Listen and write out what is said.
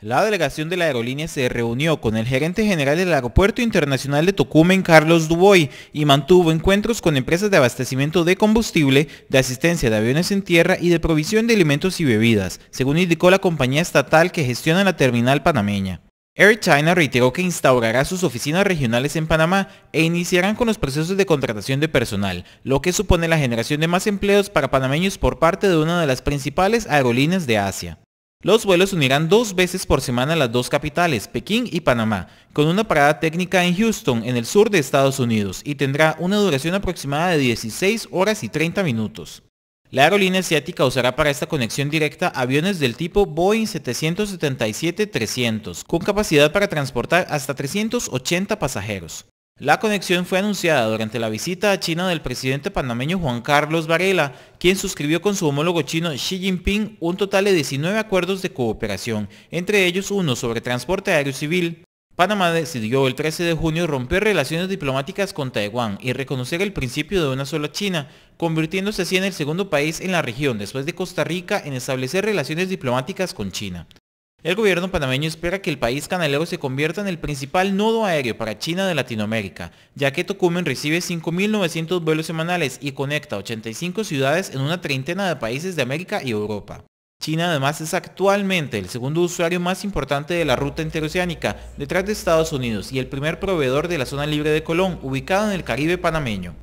La delegación de la aerolínea se reunió con el gerente general del Aeropuerto Internacional de Tocumen, Carlos Duboy, y mantuvo encuentros con empresas de abastecimiento de combustible, de asistencia de aviones en tierra y de provisión de alimentos y bebidas, según indicó la compañía estatal que gestiona la terminal panameña. Air China reiteró que instaurará sus oficinas regionales en Panamá e iniciarán con los procesos de contratación de personal, lo que supone la generación de más empleos para panameños por parte de una de las principales aerolíneas de Asia. Los vuelos unirán dos veces por semana las dos capitales, Pekín y Panamá, con una parada técnica en Houston, en el sur de Estados Unidos, y tendrá una duración aproximada de 16 horas y 30 minutos. La aerolínea asiática usará para esta conexión directa aviones del tipo Boeing 777-300, con capacidad para transportar hasta 380 pasajeros. La conexión fue anunciada durante la visita a China del presidente panameño Juan Carlos Varela, quien suscribió con su homólogo chino Xi Jinping un total de 19 acuerdos de cooperación, entre ellos uno sobre transporte aéreo civil. Panamá decidió el 13 de junio romper relaciones diplomáticas con Taiwán y reconocer el principio de una sola China, convirtiéndose así en el segundo país en la región después de Costa Rica en establecer relaciones diplomáticas con China. El gobierno panameño espera que el país canalero se convierta en el principal nodo aéreo para China de Latinoamérica, ya que Tocumen recibe 5.900 vuelos semanales y conecta 85 ciudades en una treintena de países de América y Europa. China además es actualmente el segundo usuario más importante de la ruta interoceánica detrás de Estados Unidos y el primer proveedor de la zona libre de Colón, ubicada en el Caribe panameño.